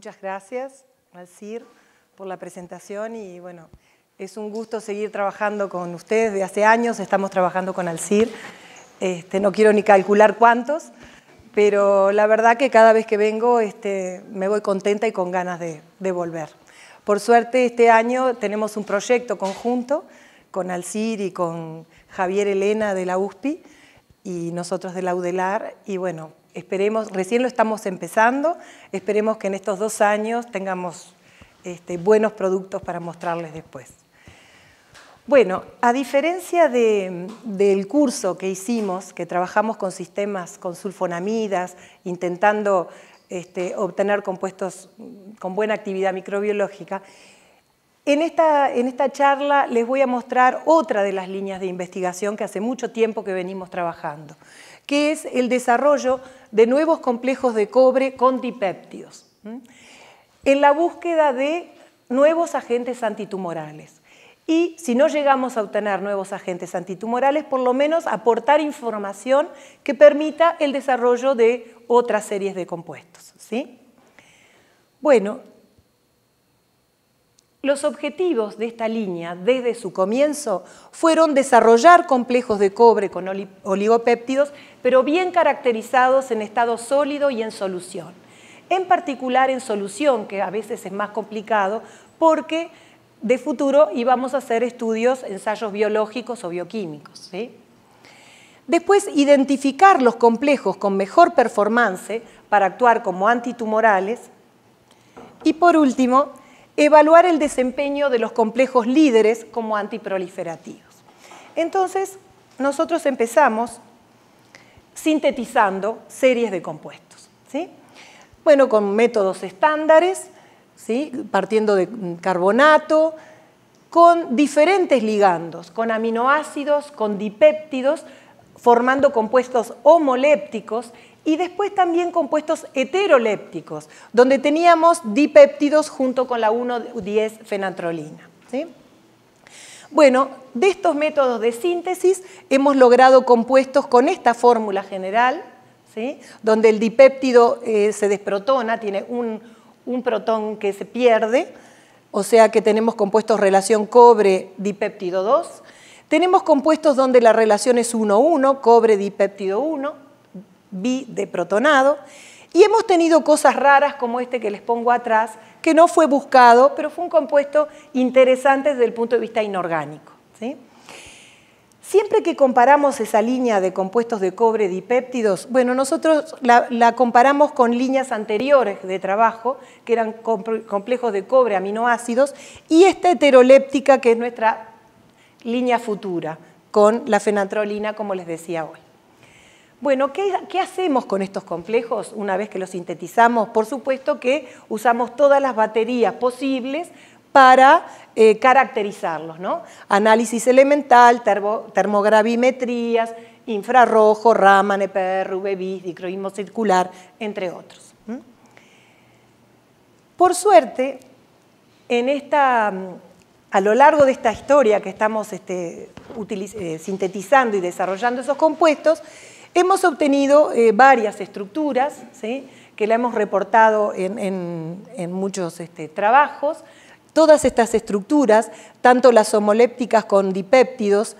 muchas gracias Alcir, por la presentación y bueno, es un gusto seguir trabajando con ustedes. De hace años estamos trabajando con Alcir. Este, no quiero ni calcular cuántos, pero la verdad que cada vez que vengo este, me voy contenta y con ganas de, de, volver. Por suerte este año tenemos un proyecto conjunto con Alcir y con Javier Elena de la USPI y nosotros de la UDELAR y bueno, Esperemos, recién lo estamos empezando, esperemos que en estos dos años tengamos este, buenos productos para mostrarles después. Bueno, a diferencia del curso que hicimos, que trabajamos con sistemas con sulfonamidas, intentando este, obtener compuestos con buena actividad microbiológica, en esta charla les voy a mostrar otra de las líneas de investigación que hace mucho tiempo que venimos trabajando que es el desarrollo de nuevos complejos de cobre con dipéptidos, en la búsqueda de nuevos agentes antitumorales. Y si no llegamos a obtener nuevos agentes antitumorales, por lo menos aportar información que permita el desarrollo de otras series de compuestos. ¿sí? Bueno, los objetivos de esta línea desde su comienzo fueron desarrollar complejos de cobre con oligopéptidos, pero bien caracterizados en estado sólido y en solución. En particular en solución, que a veces es más complicado, porque de futuro íbamos a hacer estudios, ensayos biológicos o bioquímicos. Después, identificar los complejos con mejor performance para actuar como antitumorales. Y por último, evaluar el desempeño de los complejos líderes como antiproliferativos. Entonces, nosotros empezamos sintetizando series de compuestos. ¿sí? Bueno, con métodos estándares, ¿sí? partiendo de carbonato, con diferentes ligandos, con aminoácidos, con dipéptidos, formando compuestos homolépticos y después también compuestos heterolépticos, donde teníamos dipéptidos junto con la 1,10-fenatrolina. Bueno, de estos métodos de síntesis hemos logrado compuestos con esta fórmula general, donde el dipéptido eh, se desprotona, tiene un, un protón que se pierde, o sea que tenemos compuestos relación cobre-dipéptido 2, tenemos compuestos donde la relación es 1-1, cobre-dipéptido 11 cobre dipéptido 1 de protonado, Y hemos tenido cosas raras como este que les pongo atrás, que no fue buscado, pero fue un compuesto interesante desde el punto de vista inorgánico. Siempre que comparamos esa línea de compuestos de cobre dipéptidos, bueno, nosotros la, la, comparamos con líneas anteriores de trabajo, que eran complejos de cobre, aminoácidos, y esta heteroléptica, que es nuestra línea futura, con la fenantrolina, como les decía hoy. Bueno, ¿qué, hacemos con estos complejos una vez que los sintetizamos? Por supuesto que usamos todas las baterías posibles para eh, caracterizarlos, Análisis elemental, termogravimetrías, infrarrojo, Raman, EPR, uv dicroísmo circular, entre otros. Por suerte, en esta, a lo largo de esta historia que estamos este, eh, sintetizando y desarrollando esos compuestos, Hemos obtenido eh, varias estructuras, que la hemos reportado en, muchos este, trabajos. Todas estas estructuras, tanto las homolépticas con dipéptidos,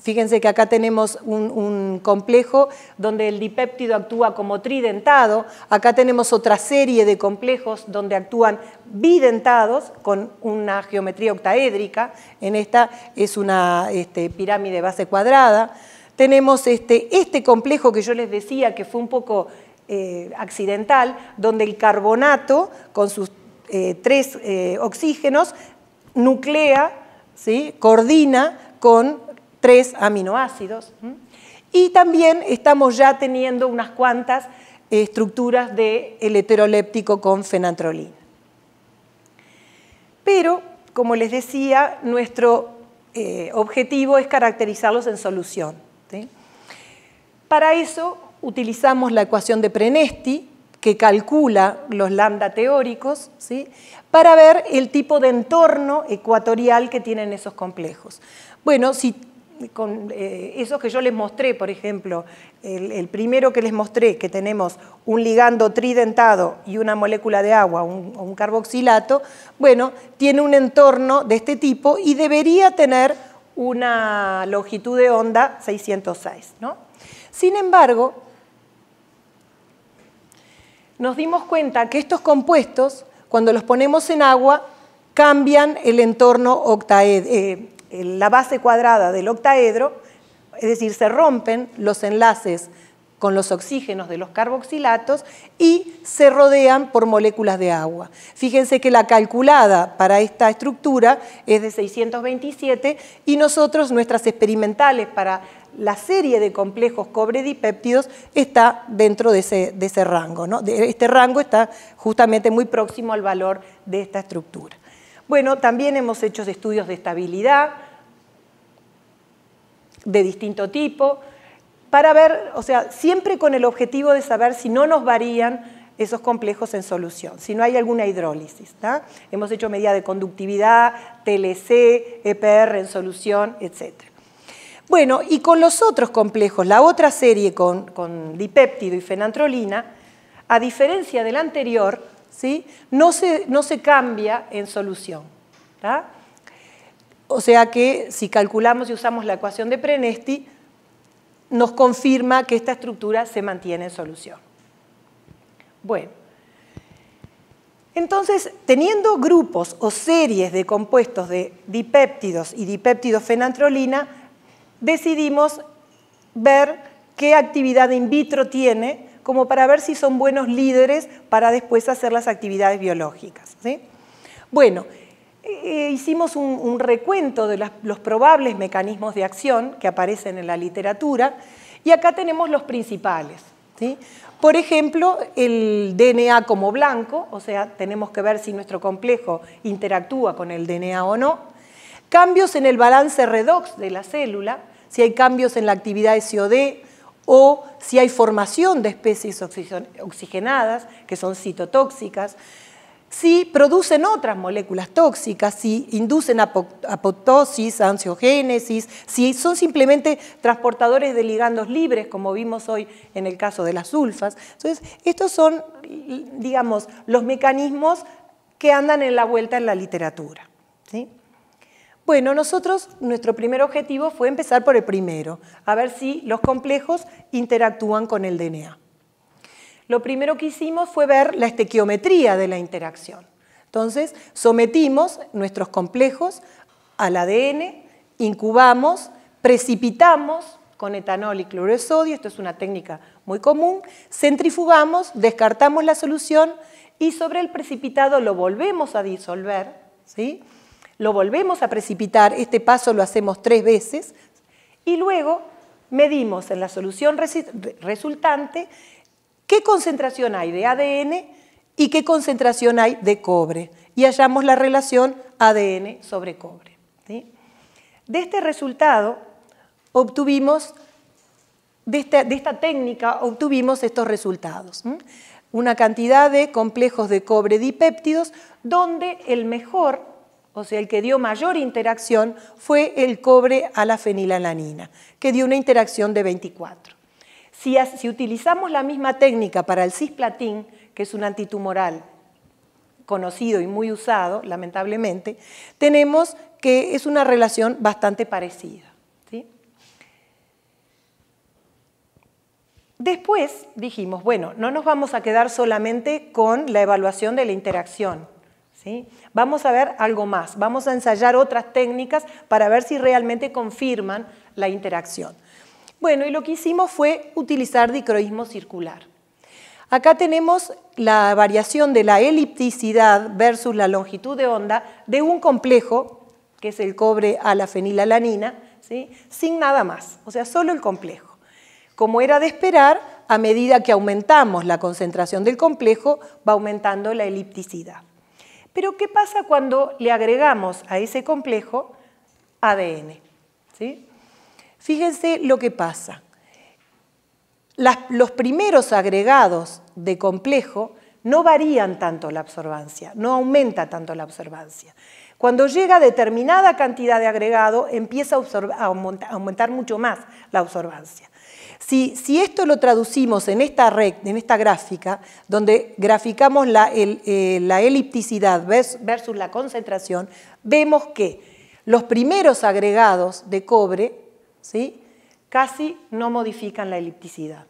Fíjense que acá tenemos un, complejo donde el dipéptido actúa como tridentado, acá tenemos otra serie de complejos donde actúan bidentados con una geometría octaédrica, en esta es una este, pirámide base cuadrada tenemos este, este, complejo que yo les decía que fue un poco eh, accidental, donde el carbonato con sus eh, tres eh, oxígenos nuclea, coordina con tres aminoácidos. Y también estamos ya teniendo unas cuantas estructuras del de heteroléptico con fenantrolina. Pero, como les decía, nuestro objetivo es caracterizarlos en solución. Para eso utilizamos la ecuación de Prenesti, que calcula los lambda teóricos, ¿sí? para ver el tipo de entorno ecuatorial que tienen esos complejos. Bueno, si con eh, esos que yo les mostré, por ejemplo, el, primero que les mostré, que tenemos un ligando tridentado y una molécula de agua, un, un carboxilato, bueno, tiene un entorno de este tipo y debería tener una longitud de onda 606, ¿no? Sin embargo, nos dimos cuenta que estos compuestos, cuando los ponemos en agua, cambian el entorno octaedro, eh, la base cuadrada del octaedro, es decir, se rompen los enlaces con los oxígenos de los carboxilatos y se rodean por moléculas de agua. Fíjense que la calculada para esta estructura es de 627 y nosotros, nuestras experimentales para la serie de complejos cobredipéptidos está dentro de ese, rango. este rango está justamente muy próximo al valor de esta estructura. Bueno, también hemos hecho estudios de estabilidad de distinto tipo para ver, o sea, siempre con el objetivo de saber si no nos varían esos complejos en solución, si no hay alguna hidrólisis. Hemos hecho medidas de conductividad, TLC, EPR en solución, etc. Bueno, y con los otros complejos, la otra serie con, dipéptido y fenantrolina, a diferencia del anterior, ¿sí? no, se, cambia en solución. O sea que si calculamos y usamos la ecuación de Prenesti, nos confirma que esta estructura se mantiene en solución. Bueno, entonces, teniendo grupos o series de compuestos de dipéptidos y dipéptido fenantrolina, decidimos ver qué actividad in vitro tiene, como para ver si son buenos líderes para después hacer las actividades biológicas. Bueno, eh, hicimos un, recuento de los probables mecanismos de acción que aparecen en la literatura y acá tenemos los principales. Por ejemplo, el DNA como blanco, o sea, tenemos que ver si nuestro complejo interactúa con el DNA o no. Cambios en el balance redox de la célula, si hay cambios en la actividad COD o si hay formación de especies oxigenadas, que son citotóxicas, si producen otras moléculas tóxicas, si inducen apoptosis, ansiogénesis, si son simplemente transportadores de ligandos libres, como vimos hoy en el caso de las sulfas. Entonces, estos son, digamos, los mecanismos que andan en la vuelta en la literatura. ¿sí? Bueno, nosotros, nuestro primer objetivo fue empezar por el primero, a ver si los complejos interactúan con el DNA. Lo primero que hicimos fue ver la estequiometría de la interacción. Entonces, sometimos nuestros complejos al ADN, incubamos, precipitamos con etanol y cloruro de sodio, esto es una técnica muy común, centrifugamos, descartamos la solución y sobre el precipitado lo volvemos a disolver, ¿sí? lo volvemos a precipitar, este paso lo hacemos tres veces, y luego medimos en la solución resultante qué concentración hay de ADN y qué concentración hay de cobre, y hallamos la relación ADN sobre cobre. De este resultado obtuvimos, de esta, técnica obtuvimos estos resultados. Una cantidad de complejos de cobre dipéptidos donde el mejor o sea, el que dio mayor interacción fue el cobre a la fenilalanina, que dio una interacción de 24. Si, utilizamos la misma técnica para el cisplatín, que es un antitumoral conocido y muy usado, lamentablemente, tenemos que es una relación bastante parecida. Después dijimos, bueno, no nos vamos a quedar solamente con la evaluación de la interacción, Vamos a ver algo más, vamos a ensayar otras técnicas para ver si realmente confirman la interacción. Bueno, y lo que hicimos fue utilizar dicroísmo circular. Acá tenemos la variación de la elipticidad versus la longitud de onda de un complejo, que es el cobre a la fenilalanina, ¿sí? sin nada más, o sea, solo el complejo. Como era de esperar, a medida que aumentamos la concentración del complejo, va aumentando la elipticidad. Pero ¿qué pasa cuando le agregamos a ese complejo ADN? ¿Sí? Fíjense lo que pasa. los primeros agregados de complejo no varían tanto la absorbancia, no aumenta tanto la absorbancia. Cuando llega determinada cantidad de agregado, empieza a aumentar mucho más la absorbancia. Si, esto lo traducimos en esta en esta gráfica, donde graficamos la, el, eh, elipticidad versus la concentración, vemos que los primeros agregados de cobre ¿sí? casi no modifican la elipticidad.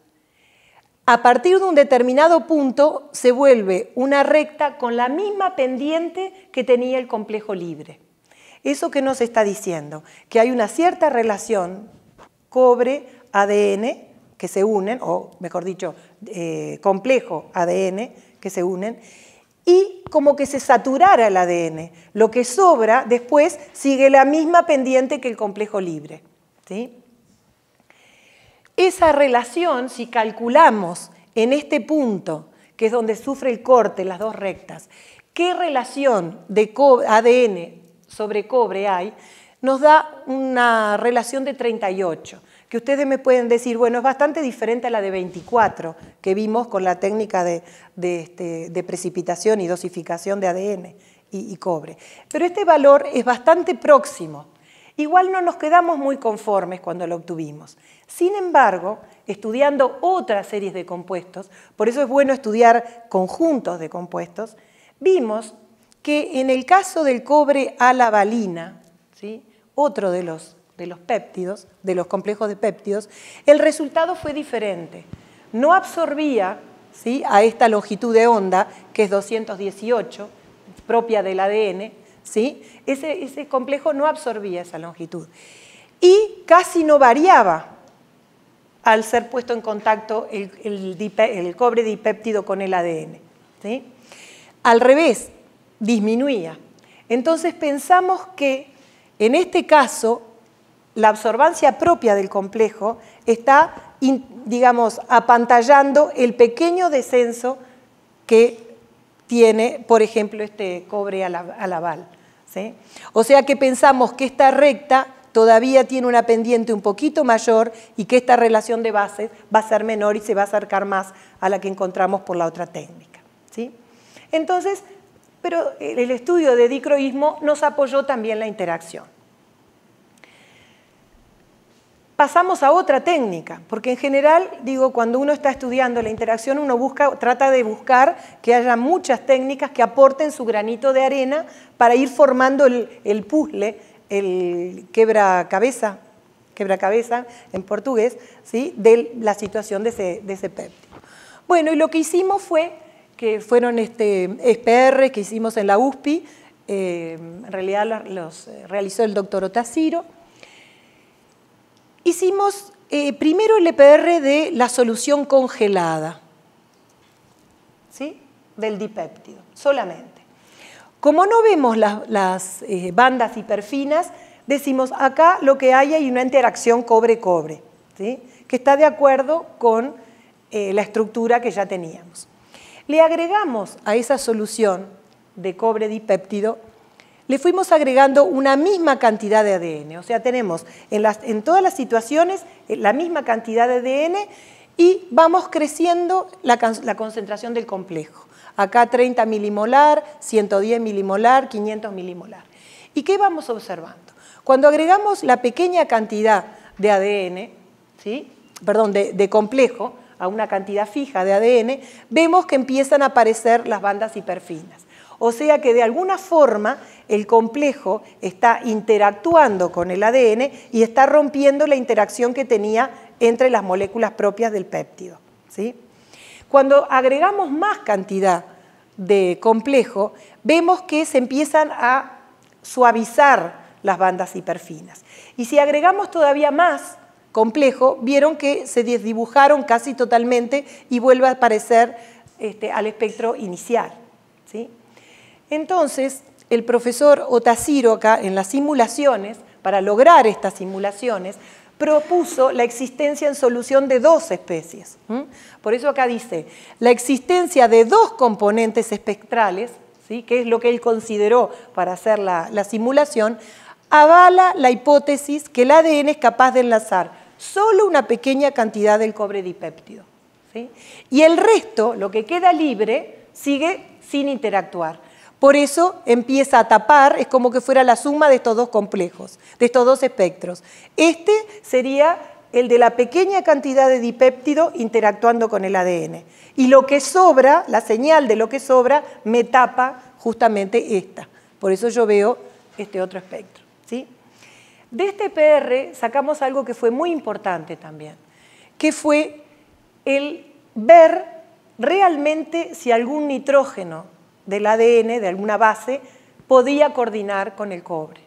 A partir de un determinado punto se vuelve una recta con la misma pendiente que tenía el complejo libre. ¿Eso que nos está diciendo? Que hay una cierta relación cobre ADN que se unen, o mejor dicho, eh, complejo ADN que se unen, y como que se saturara el ADN. Lo que sobra después sigue la misma pendiente que el complejo libre. Esa relación, si calculamos en este punto, que es donde sufre el corte, las dos rectas, qué relación de ADN sobre cobre hay, nos da una relación de 38 que ustedes me pueden decir, bueno, es bastante diferente a la de 24 que vimos con la técnica de, este, precipitación y dosificación de ADN y, cobre. Pero este valor es bastante próximo. Igual no nos quedamos muy conformes cuando lo obtuvimos. Sin embargo, estudiando otras series de compuestos, por eso es bueno estudiar conjuntos de compuestos, vimos que en el caso del cobre a balina ¿sí? otro de los de los péptidos, de los complejos de péptidos, el resultado fue diferente. No absorbía ¿sí? a esta longitud de onda, que es 218, propia del ADN, ¿sí? ese, complejo no absorbía esa longitud. Y casi no variaba al ser puesto en contacto el, el, el cobre con el ADN. Al revés, disminuía. Entonces pensamos que en este caso la absorbancia propia del complejo está, digamos, apantallando el pequeño descenso que tiene, por ejemplo, este cobre al aval. ¿sí? O sea que pensamos que esta recta todavía tiene una pendiente un poquito mayor y que esta relación de bases va a ser menor y se va a acercar más a la que encontramos por la otra técnica. ¿sí? Entonces, pero el estudio de dicroísmo nos apoyó también la interacción pasamos a otra técnica, porque en general, digo, cuando uno está estudiando la interacción, uno trata de buscar que haya muchas técnicas que aporten su granito de arena para ir formando el, puzzle, el quebra cabeza, en portugués, ¿sí? de la situación de ese, de péptido. Bueno, y lo que hicimos fue, que fueron este, e SPR que hicimos en la USPI, eh, en realidad los, los eh, realizó el doctor Otaciro, Hicimos eh, primero el EPR de la solución congelada, del dipéptido, solamente. Como no vemos las eh, bandas hiperfinas, decimos acá lo que hay hay una interacción cobre-cobre, que está de acuerdo con eh, la estructura que ya teníamos. Le agregamos a esa solución de cobre dipéptido le fuimos agregando una misma cantidad de ADN. O sea, tenemos en, todas las situaciones eh, la misma cantidad de ADN y vamos creciendo la, concentración del complejo. Acá 30 milimolar, 110 milimolar, 500 milimolar. ¿Y qué vamos observando? Cuando agregamos la pequeña cantidad de ADN, ¿sí? perdón, de complejo, a una cantidad fija de ADN, vemos que empiezan a aparecer las bandas hiperfinas. O sea que de alguna forma el complejo está interactuando con el ADN y está rompiendo la interacción que tenía entre las moléculas propias del péptido. Cuando agregamos más cantidad de complejo, vemos que se empiezan a suavizar las bandas hiperfinas. Y si agregamos todavía más complejo, vieron que se desdibujaron casi totalmente y vuelve a aparecer este, al espectro inicial. ¿sí? Entonces, el profesor Otaciro acá en las simulaciones, para lograr estas simulaciones, propuso la existencia en solución de dos especies. Por eso acá dice, la existencia de dos componentes espectrales, ¿sí? que es lo que él consideró para hacer la, simulación, avala la hipótesis que el ADN es capaz de enlazar solo una pequeña cantidad del cobre dipéptido. Y el resto, lo que queda libre, sigue sin interactuar. Por eso empieza a tapar, es como que fuera la suma de estos dos complejos, de estos dos espectros. Este sería el de la pequeña cantidad de dipéptido interactuando con el ADN. Y lo que sobra, la señal de lo que sobra, me tapa justamente esta. Por eso yo veo este otro espectro. ¿sí? De este PR sacamos algo que fue muy importante también, que fue el ver realmente si algún nitrógeno del ADN, de alguna base, podía coordinar con el cobre.